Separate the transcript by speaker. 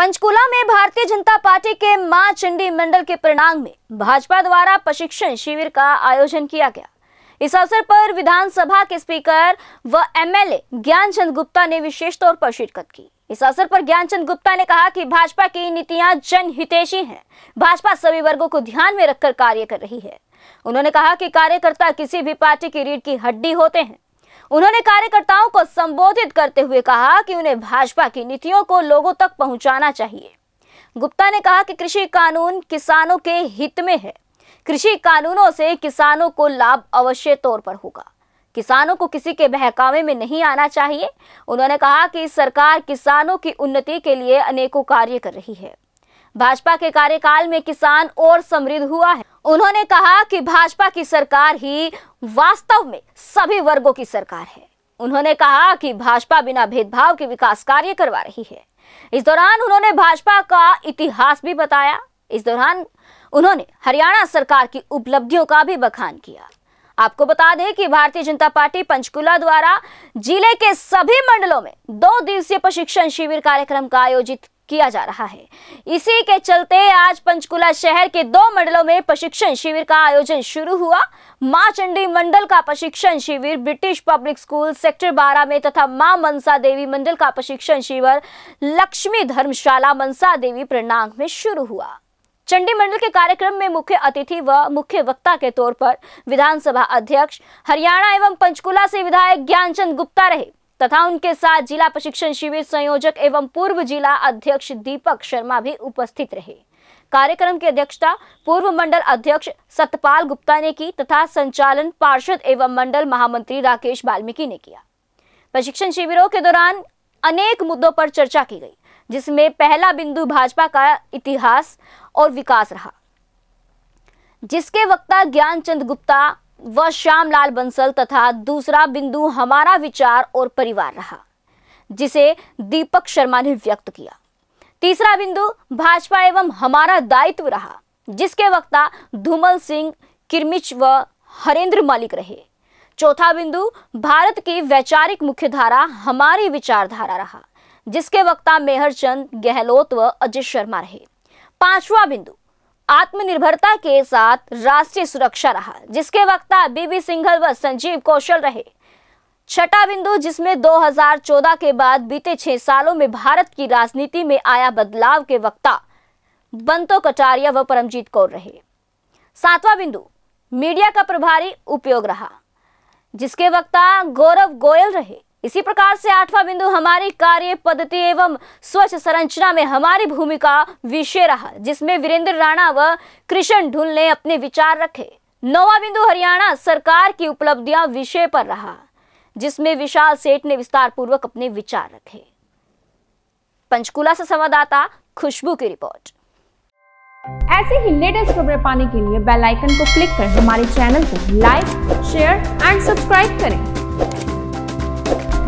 Speaker 1: पंचकुला में भारतीय जनता पार्टी के मां चंडी मंडल के प्रणांग में भाजपा द्वारा प्रशिक्षण शिविर का आयोजन किया गया इस अवसर पर विधानसभा के स्पीकर व एमएलए ज्ञानचंद गुप्ता ने विशेष तौर पर शिरकत की इस अवसर पर ज्ञानचंद गुप्ता ने कहा कि भाजपा की नीतियां जनहितेशी हैं भाजपा सभी वर्गों को ध्यान में रखकर कार्य कर रही है उन्होंने कहा कि कार्यकर्ता किसी भी पार्टी की रीढ़ की हड्डी होते हैं उन्होंने कार्यकर्ताओं को संबोधित करते हुए कहा कि उन्हें भाजपा की नीतियों को लोगों तक पहुंचाना चाहिए गुप्ता ने कहा कि कृषि कानून किसानों के हित में है कृषि कानूनों से किसानों को लाभ अवश्य तौर पर होगा किसानों को किसी के बहकावे में नहीं आना चाहिए उन्होंने कहा कि सरकार किसानों की उन्नति के लिए अनेकों कार्य कर रही है भाजपा के कार्यकाल में किसान और समृद्ध हुआ है उन्होंने कहा कि भाजपा की सरकार ही वास्तव में सभी वर्गों की सरकार है उन्होंने कहा कि भाजपा बिना भेदभाव के विकास कार्य करवा रही है इस दौरान उन्होंने भाजपा का इतिहास भी बताया इस दौरान उन्होंने हरियाणा सरकार की उपलब्धियों का भी बखान किया आपको बता दें कि भारतीय जनता पार्टी पंचकुला द्वारा जिले के सभी मंडलों में दो दिवसीय प्रशिक्षण शिविर कार्यक्रम का आयोजित किया जा रहा है इसी के चलते आज पंचकुला शहर के दो मंडलों में प्रशिक्षण शिविर का आयोजन शुरू हुआ मां चंडी मंडल का प्रशिक्षण शिविर ब्रिटिश पब्लिक स्कूल सेक्टर बारह में तथा माँ मनसा देवी मंडल का प्रशिक्षण शिविर लक्ष्मी धर्मशाला मनसा देवी प्रणांग में शुरू हुआ चंडी मंडल के कार्यक्रम में मुख्य अतिथि व मुख्य वक्ता के तौर पर विधानसभा अध्यक्ष हरियाणा एवं पंचकुला से विधायक ज्ञानचंद गुप्ता रहे तथा उनके साथ जिला प्रशिक्षण शिविर संयोजक एवं पूर्व जिला अध्यक्ष दीपक शर्मा भी उपस्थित रहे कार्यक्रम की अध्यक्षता पूर्व मंडल अध्यक्ष सतपाल गुप्ता ने की तथा संचालन पार्षद एवं मंडल महामंत्री राकेश बाल्मीकि ने किया प्रशिक्षण शिविरों के दौरान अनेक मुद्दों पर चर्चा की गई जिसमें पहला बिंदु भाजपा का इतिहास और विकास रहा जिसके वक्ता ज्ञानचंद गुप्ता व श्यामलाल बंसल तथा दूसरा बिंदु हमारा विचार और परिवार रहा जिसे दीपक शर्मा ने व्यक्त किया तीसरा बिंदु भाजपा एवं हमारा दायित्व रहा जिसके वक्ता धूमल सिंह किरमिच व हरेंद्र मलिक रहे चौथा बिंदु भारत की वैचारिक मुख्यधारा हमारी विचारधारा रहा जिसके वक्ता मेहरचंद गहलोत व अजय शर्मा रहे पांचवा बिंदु आत्मनिर्भरता के साथ राष्ट्रीय सुरक्षा रहा जिसके वक्ता बीबी सिंघल व संजीव कौशल रहे छठा बिंदु जिसमें 2014 के बाद बीते छह सालों में भारत की राजनीति में आया बदलाव के वक्ता बंतो कटारिया व परमजीत कौर रहे सातवां बिंदु मीडिया का प्रभारी उपयोग रहा जिसके वक्ता गौरव गोयल रहे इसी प्रकार से आठवां बिंदु हमारी कार्य पद्धति एवं स्वच्छ संरचना में हमारी भूमिका विषय रहा जिसमें वीरेंद्र राणा व कृष्ण ढुल ने अपने विचार रखे नौवा बिंदु हरियाणा सरकार की उपलब्धियां विषय पर रहा जिसमें विशाल सेठ ने विस्तार पूर्वक अपने विचार रखे पंचकुला से संवाददाता खुशबू की रिपोर्ट ऐसे ही लेटेस्ट खबरें पाने के लिए बेल आइकन को क्लिक कर हमारे चैनल को लाइक शेयर एंड सब्सक्राइब करें